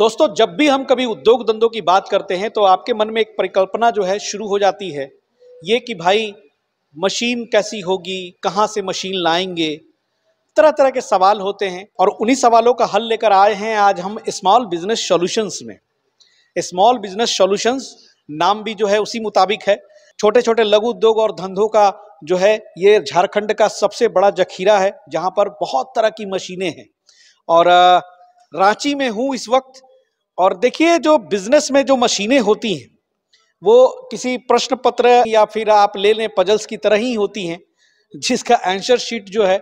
दोस्तों जब भी हम कभी उद्योग धंधों की बात करते हैं तो आपके मन में एक परिकल्पना जो है शुरू हो जाती है ये कि भाई मशीन कैसी होगी कहाँ से मशीन लाएंगे तरह तरह के सवाल होते हैं और उन्हीं सवालों का हल लेकर आए हैं आज हम स्मॉल बिजनेस सॉल्यूशंस में स्मॉल बिजनेस सॉल्यूशंस नाम भी जो है उसी मुताबिक है छोटे छोटे लघु उद्योग और धंधों का जो है ये झारखंड का सबसे बड़ा जखीरा है जहाँ पर बहुत तरह की मशीनें हैं और रांची में हूँ इस वक्त और देखिए जो बिजनेस में जो मशीनें होती हैं वो किसी प्रश्न पत्र या फिर आप ले लें पजल्स की तरह ही होती हैं जिसका आंसर शीट जो है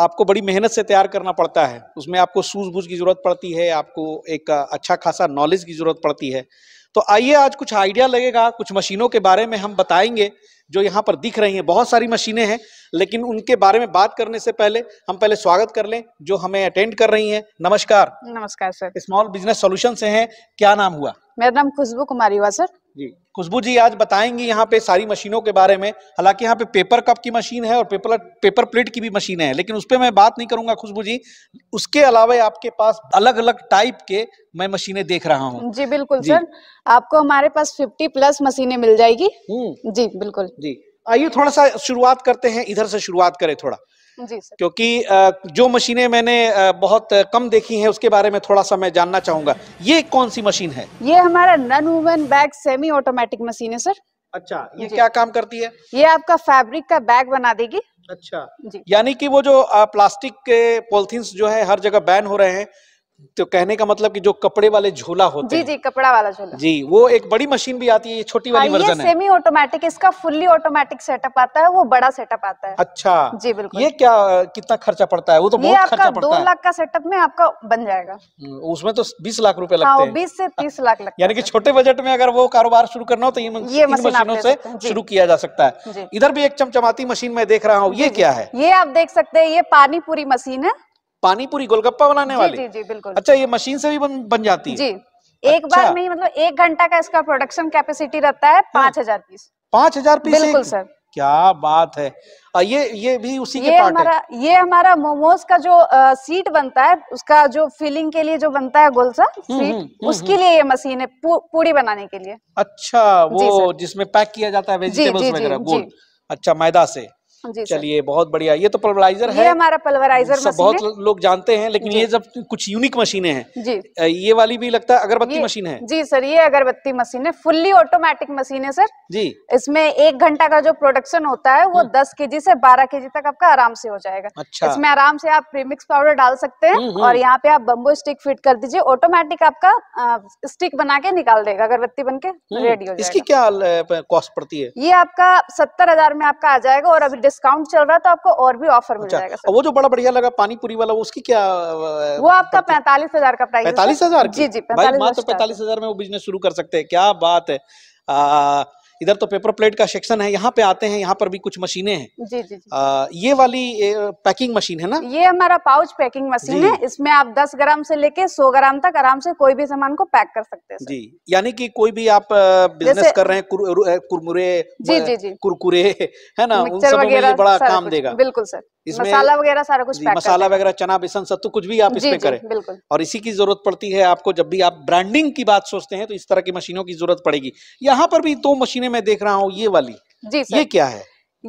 आपको बड़ी मेहनत से तैयार करना पड़ता है उसमें आपको सूझबूझ की ज़रूरत पड़ती है आपको एक अच्छा खासा नॉलेज की ज़रूरत पड़ती है तो आइए आज कुछ आइडिया लगेगा कुछ मशीनों के बारे में हम बताएंगे जो यहाँ पर दिख रही हैं बहुत सारी मशीनें हैं लेकिन उनके बारे में बात करने से पहले हम पहले स्वागत कर लें जो हमें अटेंड कर रही हैं नमस्कार नमस्कार सर स्मॉल बिजनेस सोल्यूशन से हैं क्या नाम हुआ मेरा नाम खुशबू कुमारी हुआ सर जी खुशबू जी आज बताएंगी यहाँ पे सारी मशीनों के बारे में हालांकि यहाँ पे पेपर कप की मशीन है और पेपर पेपर प्लेट की भी मशीन है लेकिन उस पर मैं बात नहीं करूंगा खुशबू जी उसके अलावा आपके पास अलग अलग टाइप के मैं मशीनें देख रहा हूँ जी बिल्कुल जी। सर आपको हमारे पास फिफ्टी प्लस मशीनें मिल जाएगी हम्म। जी बिल्कुल जी आइए थोड़ा सा शुरुआत करते हैं इधर से शुरुआत करें थोड़ा क्योंकि जो मशीनें मैंने बहुत कम देखी हैं उसके बारे में थोड़ा सा मैं जानना चाहूंगा ये कौन सी मशीन है ये हमारा non woven bag semi automatic machine है सर अच्छा ये क्या काम करती है ये आपका फैब्रिक का बैग बना देगी अच्छा यानी कि वो जो प्लास्टिक के पोलिथिन जो है हर जगह बैन हो रहे हैं तो कहने का मतलब कि जो कपड़े वाले झोला होते जी जी कपड़ा वाला झोला जी वो एक बड़ी मशीन भी आती है ये छोटी वाली हाँ, वर्जन है सेमी ऑटोमेटिक इसका फुल्ली ऑटोमेटिक सेटअप आता है वो बड़ा सेटअप आता है अच्छा जी बिल्कुल ये क्या कितना खर्चा पड़ता है वो तो बहुत खर्चा पड़ता है दो लाख का सेटअप में आपका बन जाएगा हम्म, उसमें तो बीस लाख रूपए हाँ, लगते हैं बीस से तीस लाख लगते यानी कि छोटे बजट में अगर वो कारोबार शुरू करना हो तो ये मशीनों से शुरू किया जा सकता है इधर भी एक चमचमाती मशीन में देख रहा हूँ ये क्या है ये आप देख सकते हैं ये पानी पूरी मशीन है पानी पूरी गोलगप्पा बनाने वाली जी जी बिल्कुल अच्छा ये मशीन से भी बन, बन जाती है जी एक अच्छा। बार में मतलब एक घंटा का इसका प्रोडक्शन कैपेसिटी रहता है हाँ। पांच हजार पीस पांच हजार पीस बिल्कुल सर क्या बात है ये ये भी उसी ये के पार्ट हमारा है। ये हमारा मोमोज का जो आ, सीट बनता है उसका जो फिलिंग के लिए जो बनता है गोलसा सीट हम्म, हम्म, हम्म, उसके लिए ये मशीन है पूरी बनाने के लिए अच्छा वो जिसमें पैक किया जाता है वेजिटेबल्स वगैरह गोल अच्छा मैदा से चलिए बहुत बढ़िया ये तो पल्वराइजर है हमारा पल्वराइजर बहुत लोग जानते हैं लेकिन ये जब कुछ यूनिक मशीनें हैं जी ये वाली भी लगता है अगरबत्ती मशीन है जी सर ये अगरबत्ती मशीन है फुल्ली ऑटोमेटिक मशीन है सर जी इसमें एक घंटा का जो प्रोडक्शन होता है वो हम्म। दस के जी से बारह के तक आपका आराम से हो जाएगा अच्छा इसमें आराम से आप प्रीमिक्स पाउडर डाल सकते हैं हम्म, हम्म। और यहाँ पे आप बम्बू स्टिक फिट कर दीजिए ऑटोमेटिक आपका स्टिक बना के निकाल देगा अगरबत्ती बन के रेडी हो जाएगा इसकी क्या कॉस्ट पड़ती है ये आपका सत्तर हजार में आपका आ जाएगा और अभी डिस्काउंट चल रहा है तो आपको और भी ऑफर मिल अच्छा, जाएगा वो जो बड़ा बढ़िया लगा पानी पूरी वाला उसकी क्या वो आपका मतलब पैंतालीस हजार का प्राइस पैंतालीस हजार जी जी पैंतालीस पैंतालीस हजार में वो बिजनेस शुरू कर सकते हैं क्या बात है इधर तो पेपर प्लेट का सेक्शन है यहाँ पे आते हैं यहाँ पर भी कुछ मशीनें हैं जी जी, जी। आ, ये वाली पैकिंग मशीन है ना ये हमारा पाउच पैकिंग मशीन है इसमें आप 10 ग्राम से लेके 100 ग्राम तक आराम से कोई भी सामान को पैक कर सकते हैं जी यानी कि कोई भी आप बिजनेस कर रहे हैं कुरमुरे जी जी जी कुरकुरे है ना वगैरह बड़ा काम देगा बिल्कुल सर इसमें मसाला वगैरह सारा कुछ मसाला वगैरह चना बेसन सत्तू तो कुछ भी आप इसमें करें बिल्कुल और इसी की जरूरत पड़ती है आपको जब भी आप ब्रांडिंग की बात सोचते हैं तो इस तरह की मशीनों की जरूरत पड़ेगी यहाँ पर भी दो मशीनें मैं देख रहा हूँ ये वाली जी ये क्या है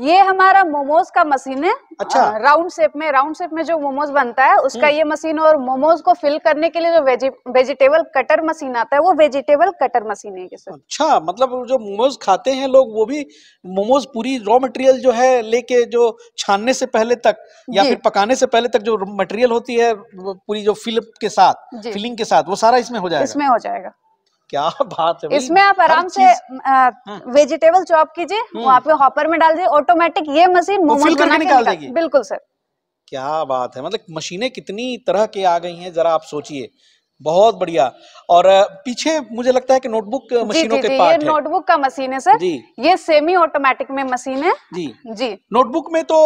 ये हमारा मोमोज का मशीन है अच्छा राउंड शेप में राउंड शेप में जो मोमोज बनता है उसका हम्म। ये मशीन और मोमोज को फिल करने के लिए जो वेजि, वेजिटेबल कटर मशीन आता है वो वेजिटेबल कटर मशीन है अच्छा मतलब जो मोमोज खाते हैं लोग वो भी मोमोज पूरी रॉ मटेरियल जो है लेके जो छानने से पहले तक या फिर पकाने से पहले तक जो मटेरियल होती है पूरी जो फिल के साथ फिलिंग के साथ वो सारा इसमें हो जाएगा इसमें हो जाएगा क्या बात है इसमें आप आराम से वेजिटेबल चॉप हाँ। कीजिए वो आपके हॉपर में डाल दीजिए ऑटोमेटिक ये मशीन मोमोज बना के निकाल देगी बिल्कुल सर क्या बात है मतलब मशीनें कितनी तरह के आ गई हैं जरा आप सोचिए बहुत बढ़िया और पीछे मुझे लगता है कि नोटबुक मशीनों जी, के पार्ट ये नोटबुक का मशीन है सर जी ये सेमी ऑटोमेटिक में मशीन है जी जी नोटबुक में तो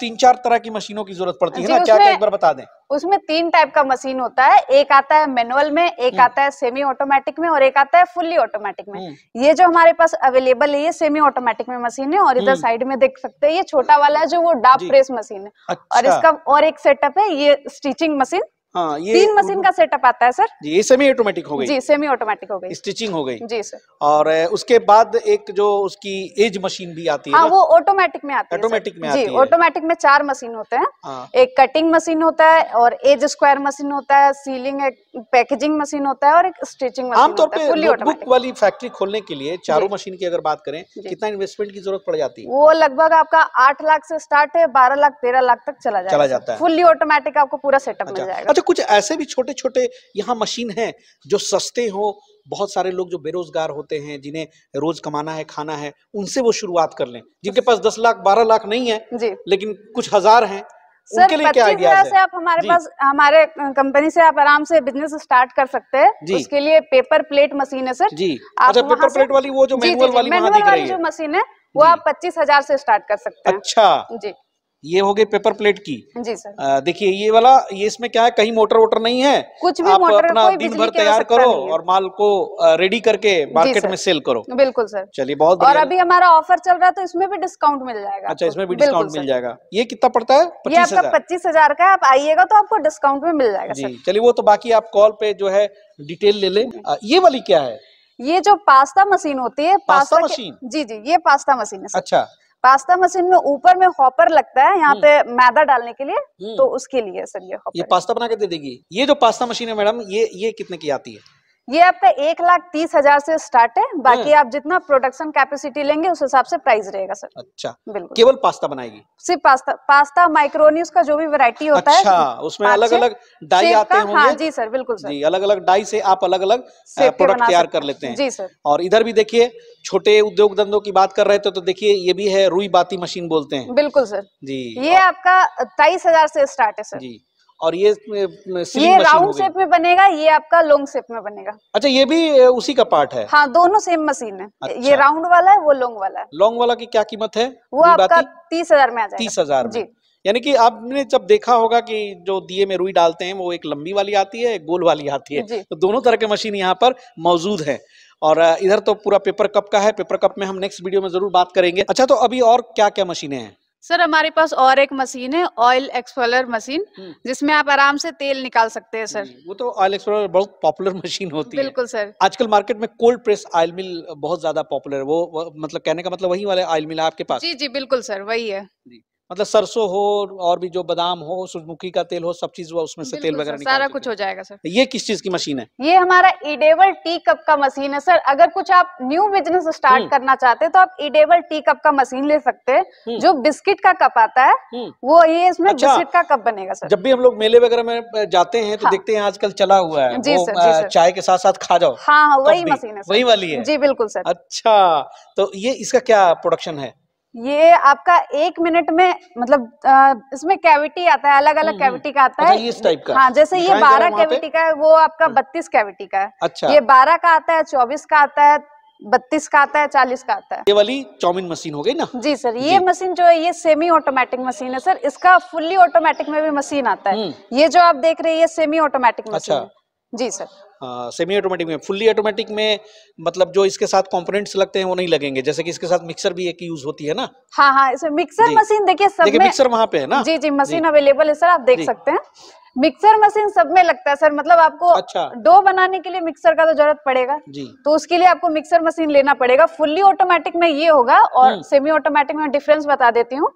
तीन चार तरह की मशीनों की जरूरत पड़ती है ना क्या एक बार बता दें उसमें तीन टाइप का मशीन होता है एक आता है मैनुअल में एक हम्म। आता है सेमी ऑटोमेटिक में और एक आता है फुल्ली ऑटोमेटिक में हम्म। ये जो हमारे पास अवेलेबल है ये सेमी ऑटोमेटिक में मशीन है और इधर हम्म। साइड में देख सकते हैं ये छोटा वाला है जो वो डाप प्रेस मशीन है और अच्छा। इसका और एक सेटअप है ये स्टिचिंग मशीन हाँ ये तीन मशीन का सेटअप आता है सर जी ये सेमी ऑटोमेटिक हो गई जी सेमी ऑटोमेटिक हो गई स्टिचिंग हो गई जी सर और उसके बाद एक जो उसकी एज मशीन भी आती है हाँ, वो ऑटोमेटिक में आती है ऑटोमेटिक में जी ऑटोमेटिक में चार मशीन होते हैं हाँ। एक कटिंग मशीन होता है और एज स्क्वायर मशीन होता है सीलिंग पैकेजिंग मशीन होता है और एक स्टिचिंग मशीन आमतौर पर ऑटोमेटिक वाली फैक्ट्री खोलने के लिए चारों मशीन की अगर बात करें कितना इन्वेस्टमेंट की जरूरत पड़ जाती है वो लगभग आपका आठ लाख से स्टार्ट है बारह लाख तेरह लाख तक चला जाता है फुल्ली ऑटोमेटिक आपको पूरा सेटअप मिल अच्छा। जाएगा अच्छा, कुछ ऐसे भी छोटे छोटे यहाँ मशीन हैं जो सस्ते हो बहुत सारे लोग जो बेरोजगार होते हैं जिन्हें रोज कमाना है खाना है उनसे वो शुरुआत कर लें जिनके पास दस लाख बारह लाख नहीं है लेकिन कुछ हजार हैं सर पच्चीस हजार से आप हमारे पास हमारे कंपनी से आप आराम से बिजनेस स्टार्ट कर सकते हैं उसके लिए पेपर प्लेट मशीन है सर जी आप अच्छा, पेपर प्लेट वाली वो जो मैनुअल वाली, वाली जो मशीन है वो आप पच्चीस हजार से स्टार्ट कर सकते हैं अच्छा जी ये हो गई पेपर प्लेट की जी सर देखिए ये वाला ये इसमें क्या है कहीं मोटर वोटर नहीं है कुछ भी आप मोटर अपना दिन भर तैयार करो और माल को रेडी करके मार्केट में सेल करो बिल्कुल सर चलिए बहुत और अभी हमारा ऑफर चल रहा है तो इसमें भी डिस्काउंट मिल जाएगा अच्छा इसमें भी डिस्काउंट मिल जाएगा ये कितना पड़ता है ये आपका पच्चीस हजार का आप आइएगा तो आपको डिस्काउंट में मिल जाएगा जी चलिए वो तो बाकी आप कॉल पे जो है डिटेल ले लें ये वाली क्या है ये जो पास्ता मशीन होती है पास्ता मशीन जी जी ये पास्ता मशीन है अच्छा पास्ता मशीन में ऊपर में हॉपर लगता है यहाँ हम्म। पे मैदा डालने के लिए तो हम्म। उसके लिए सर ये ये पास्ता बना के दे देगी ये जो पास्ता मशीन है मैडम ये ये कितने की आती है ये आपका एक लाख तीस हजार से स्टार्ट है बाकी हम्म। आप जितना प्रोडक्शन कैपेसिटी लेंगे उस हिसाब से प्राइस रहेगा सर अच्छा बिल्कुल केवल पास्ता बनाएगी सिर्फ पास्ता पास्ता माइक्रोनी उसका जो भी वैरायटी होता अच्छा, है उसमें अलग अलग डाई आते हैं हाँ, जी सर बिल्कुल सर जी अलग अलग डाई से आप अलग अलग प्रोडक्ट तैयार कर लेते हैं जी सर और इधर भी देखिए छोटे उद्योग धंधों की बात कर रहे थे तो देखिए ये भी है रुई बाती मशीन बोलते हैं बिल्कुल सर जी ये आपका तेईस हजार से स्टार्ट है सर जी और ये ये राउंड शेप में बनेगा ये आपका लॉन्ग शेप में बनेगा अच्छा ये भी उसी का पार्ट है हाँ दोनों सेम मशीन है अच्छा। ये राउंड वाला है वो लॉन्ग वाला है लॉन्ग वाला की क्या कीमत है वो आपका तीस हजार में तीस हजार जी यानी कि आपने जब देखा होगा कि जो दिए में रुई डालते हैं वो एक लंबी वाली आती है एक गोल वाली आती है तो दोनों तरह के मशीन यहाँ पर मौजूद है और इधर तो पूरा पेपर कप का है पेपर कप में हम नेक्स्ट वीडियो में जरूर बात करेंगे अच्छा तो अभी और क्या क्या मशीनें हैं सर हमारे पास और एक मशीन है ऑयल एक्सप्लोर मशीन जिसमें आप आराम से तेल निकाल सकते हैं सर हम्म, वो तो ऑयल एक्सप्लोर बहुत पॉपुलर मशीन होती बिल्कुल है बिल्कुल सर आजकल मार्केट में कोल्ड प्रेस ऑयल मिल बहुत ज्यादा पॉपुलर है वो, वो मतलब कहने का मतलब वही वाले ऑयल मिल है आपके पास जी जी बिल्कुल सर वही है जी मतलब सरसों हो और भी जो बादाम हो सूरजमुखी का तेल हो सब चीज हुआ उसमें से तेल वगैरह सारा कुछ हो जाएगा सर ये किस चीज की मशीन है ये हमारा इडेबल टी कप का मशीन है सर अगर कुछ आप न्यू बिजनेस स्टार्ट करना चाहते हैं तो आप इडेबल टी कप का मशीन ले सकते हैं हम्म। जो बिस्किट का कप आता है हम्म। वो ये इसमें अच्छा, बिस्किट का कप बनेगा सर जब भी हम लोग मेले वगैरह में जाते हैं तो हाँ। देखते हैं आजकल चला हुआ है जी सर चाय के साथ साथ खा जाओ हाँ, हाँ वही मशीन है वही वाली है जी बिल्कुल सर अच्छा तो ये इसका क्या प्रोडक्शन है ये आपका एक मिनट में मतलब आ, इसमें कैविटी आता है अलग अलग कैविटी का आता अच्छा, है इस टाइप का हाँ जैसे ये बारह कैविटी का है वो आपका हाँ। बत्तीस कैविटी का है अच्छा ये बारह का आता है चौबीस का आता है बत्तीस का आता है चालीस का आता है ये वाली चौमिन मशीन हो गई ना जी सर ये जी। मशीन जो है ये सेमी ऑटोमेटिक मशीन है सर इसका फुल्ली ऑटोमेटिक में भी मशीन आता है हम्म। ये जो आप देख रहे हैं ये सेमी ऑटोमेटिक अच्छा। मशीन अच्छा। जी सर सेमी हाँ, ऑटोमेटिक में फुल्ली ऑटोमेटिक में मतलब जो इसके साथ कंपोनेंट्स लगते हैं वो नहीं लगेंगे जैसे कि इसके साथ मिक्सर भी एक यूज होती है ना हाँ हाँ इसमें मिक्सर मशीन देखिए सब देखिए मिक्सर वहाँ पे है ना जी जी मशीन अवेलेबल है सर आप देख सकते हैं मिक्सर मशीन सब में लगता है सर मतलब आपको अच्छा। डो बनाने के लिए मिक्सर का तो जरूरत पड़ेगा जी। तो उसके लिए आपको मिक्सर मशीन लेना पड़ेगा फुल्ली ऑटोमेटिक में ये होगा और सेमी हम्म। ऑटोमेटिक में डिफरेंस बता देती हूँ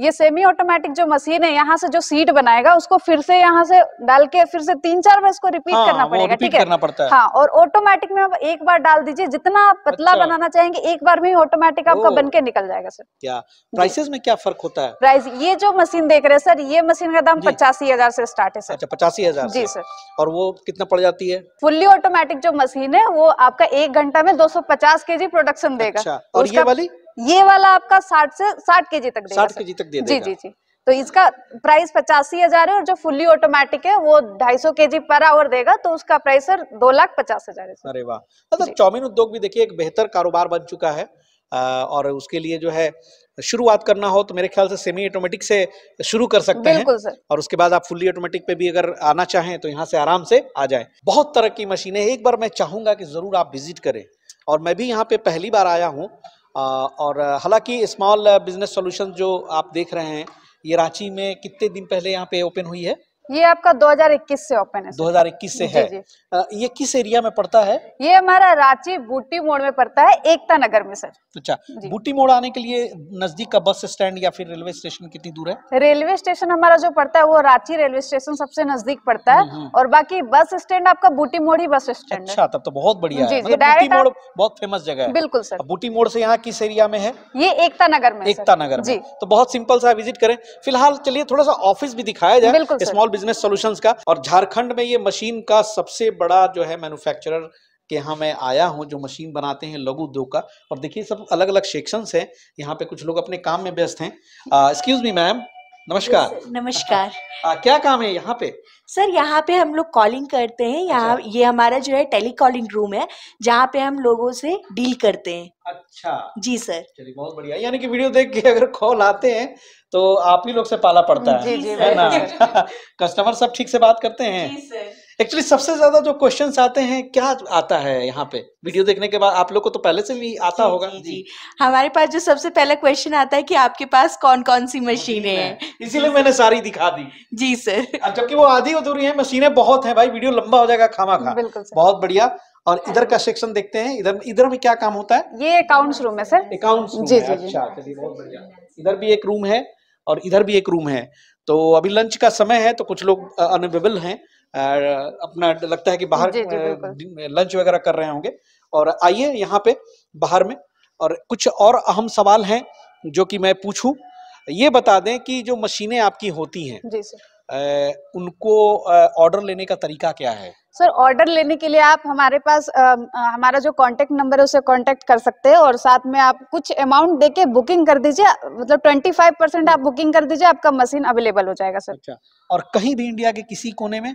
ये सेमी ऑटोमेटिक जो मशीन है यहाँ से जो सीट बनाएगा उसको फिर से यहाँ से डाल के फिर से तीन चार बार इसको रिपीट हाँ, करना पड़ेगा ठीक है करना पड़ता है हाँ और ऑटोमेटिक में आप एक बार डाल दीजिए जितना पतला अच्छा। बनाना चाहेंगे एक बार में ऑटोमेटिक आपका बन के निकल जाएगा सर क्या प्राइसेस में क्या फर्क होता है प्राइस ये जो मशीन देख रहे हैं सर ये मशीन का दाम पचासी हजार से स्टार्ट है सर अच्छा पचासी हजार जी सर और वो कितना पड़ जाती है फुल्ली ऑटोमेटिक जो मशीन है वो आपका एक घंटा में दो सौ पचास के जी प्रोडक्शन देगा अच्छा, और ये वाली ये वाला आपका साठ से साठ के जी तक साठ के जी तक दे जी जी जी तो इसका प्राइस पचासी हजार है और जो फुल्ली ऑटोमेटिक है वो ढाई सौ के जी पर आवर देगा तो उसका प्राइस सर दो लाख पचास हजार है अरे वाह मतलब चौमिन उद्योग भी देखिए एक बेहतर कारोबार बन चुका है और उसके लिए जो है शुरुआत करना हो तो मेरे ख्याल से सेमी ऑटोमेटिक से शुरू कर सकते हैं और उसके बाद आप फुल्ली ऑटोमेटिक पे भी अगर आना चाहें तो यहाँ से आराम से आ जाए बहुत तरह की मशीनें एक बार मैं चाहूंगा कि जरूर आप विजिट करें और मैं भी यहाँ पे पहली बार आया हूँ और हालांकि स्मॉल बिजनेस सॉल्यूशन जो आप देख रहे हैं ये रांची में कितने दिन पहले यहाँ पे ओपन हुई है ये आपका 2021 से ओपन है 2021 से है ये किस एरिया में पड़ता है ये हमारा रांची बूटी मोड़ में पड़ता है एकता नगर में सर अच्छा बूटी मोड़ आने के लिए नजदीक का बस स्टैंड या फिर रेलवे स्टेशन कितनी दूर है रेलवे स्टेशन हमारा जो पड़ता है वो रांची रेलवे स्टेशन सबसे नजदीक पड़ता है हम्म, हम्म। और बाकी बस स्टैंड आपका बूटी मोड़ ही बस स्टैंड अच्छा तब तो बहुत बढ़िया है मतलब बूटी मोड़ बहुत फेमस जगह है बिल्कुल सर बूटी मोड़ से यहाँ किस एरिया में है ये एकता नगर में एकता नगर जी तो बहुत सिंपल सा विजिट करें फिलहाल चलिए थोड़ा सा ऑफिस भी दिखाया जाए स्मॉल बिजनेस सॉल्यूशंस का और झारखंड में ये मशीन का सबसे बड़ा जो है मैन्युफैक्चरर के यहाँ मैं आया हूँ जो मशीन बनाते हैं लघु उद्योग का और देखिए सब अलग अलग सेक्शंस हैं यहाँ पे कुछ लोग अपने काम में व्यस्त हैं एक्सक्यूज मी मैम नमस्कार नमस्कार आ, क्या काम है यहाँ पे सर यहाँ पे हम लोग कॉलिंग करते हैं यहाँ अच्छा। ये हमारा जो है टेली कॉलिंग रूम है जहाँ पे हम लोगों से डील करते हैं अच्छा जी सर चलिए बहुत बढ़िया यानी कि वीडियो देख के अगर कॉल आते हैं तो आप ही लोग से पाला पड़ता है जी, जी, है ना कस्टमर सब ठीक से बात करते हैं जी, सर। एक्चुअली सबसे ज्यादा जो क्वेश्चंस आते हैं क्या आता है यहाँ पे वीडियो देखने के बाद आप लोग को तो पहले से भी आता जी, होगा जी, जी हमारे पास जो सबसे पहला क्वेश्चन आता है कि आपके पास कौन कौन सी मशीनें हैं इसीलिए मैंने सारी दिखा दी जी सर जबकि वो आधी अधूरी है मशीनें बहुत है भाई वीडियो लंबा हो जाएगा खामा खा बिल्कुल बहुत बढ़िया और इधर का सेक्शन देखते हैं इधर इधर में क्या काम होता है ये अकाउंट्स रूम है सर अकाउंट्स जी जी अच्छा चलिए बहुत बढ़िया इधर भी एक रूम है और इधर भी एक रूम है तो अभी लंच का समय है तो कुछ लोग अनबेबल हैं अपना लगता है कि बाहर लंच वगैरह कर रहे होंगे और आइए यहाँ पे बाहर में और कुछ और अहम सवाल हैं जो कि मैं पूछूं ये बता दें कि जो मशीनें आपकी होती हैं उनको ऑर्डर लेने का तरीका क्या है सर ऑर्डर लेने के लिए आप हमारे पास आ, हमारा जो कांटेक्ट नंबर है उसे कांटेक्ट कर सकते हैं और साथ में आप कुछ अमाउंट देके बुकिंग कर दीजिए मतलब ट्वेंटी फाइव परसेंट आप बुकिंग कर दीजिए आपका मशीन अवेलेबल हो जाएगा सर अच्छा और कहीं भी इंडिया के किसी कोने में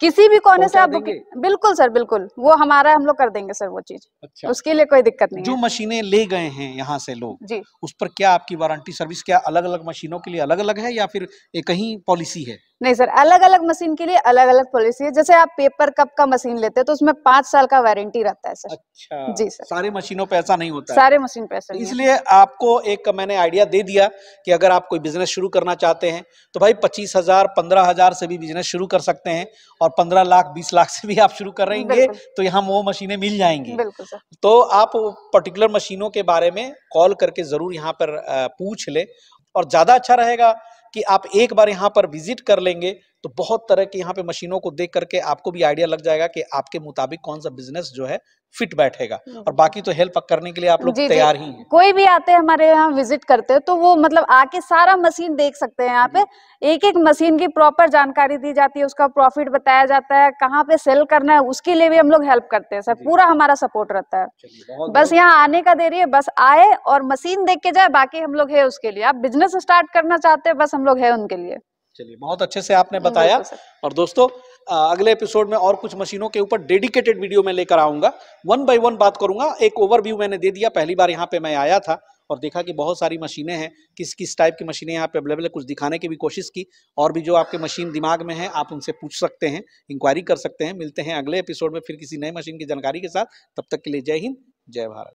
किसी भी कोने से आप बुकिंग बिल्कुल सर बिल्कुल वो हमारा हम लोग कर देंगे सर वो चीज अच्छा उसके लिए कोई दिक्कत नहीं जो मशीनें ले गए हैं यहाँ से लोग जी उस पर क्या आपकी वारंटी सर्विस क्या अलग अलग मशीनों के लिए अलग अलग है या फिर कहीं पॉलिसी है नहीं सर अलग अलग मशीन के लिए अलग अलग पॉलिसी है जैसे आप पेपर कप का मशीन लेते हैं तो उसमें पांच साल का वारंटी रहता है सर अच्छा जी सर सारे मशीनों पे ऐसा नहीं होता सारे मशीन पे ऐसा इसलिए आपको एक मैंने आइडिया दे दिया कि अगर आप कोई बिजनेस शुरू करना चाहते हैं तो भाई पच्चीस हजार पंद्रह हजार से भी बिजनेस शुरू कर सकते हैं और पंद्रह लाख बीस लाख से भी आप शुरू कर रहेंगे तो यहाँ वो मशीनें मिल जाएंगी तो आप पर्टिकुलर मशीनों के बारे में कॉल करके जरूर यहाँ पर पूछ ले और ज्यादा अच्छा रहेगा कि आप एक बार यहाँ पर विजिट कर लेंगे तो बहुत तरह की यहाँ पे मशीनों को देख करके आपको भी आइडिया लग जाएगा कि आपके मुताबिक कौन सा बिजनेस जो है फिट बैठेगा और हम्म। बाकी तो हेल्प करने के लिए आप लोग तैयार ही हैं कोई भी आते हैं हमारे यहाँ विजिट करते हैं तो वो मतलब आके सारा मशीन देख सकते हैं यहाँ पे एक एक मशीन की प्रॉपर जानकारी दी जाती है उसका प्रॉफिट बताया जाता है कहाँ पे सेल करना है उसके लिए भी हम लोग हेल्प करते हैं सर पूरा हमारा सपोर्ट रहता है बस यहाँ आने का देरी है बस आए और मशीन देख के जाए बाकी हम लोग है उसके लिए आप बिजनेस स्टार्ट करना चाहते हैं बस हम लोग है उनके लिए चलिए बहुत अच्छे से आपने बताया और दोस्तों अगले एपिसोड में और कुछ मशीनों के ऊपर डेडिकेटेड वीडियो में लेकर आऊंगा वन बाय वन बात करूंगा एक ओवरव्यू मैंने दे दिया पहली बार यहाँ पे मैं आया था और देखा कि बहुत सारी मशीनें हैं किस किस टाइप की मशीनें यहाँ पे अवेलेबल है कुछ दिखाने की भी कोशिश की और भी जो आपके मशीन दिमाग में है आप उनसे पूछ सकते हैं इंक्वायरी कर सकते हैं मिलते हैं अगले एपिसोड में फिर किसी नए मशीन की जानकारी के साथ तब तक के लिए जय हिंद जय भारत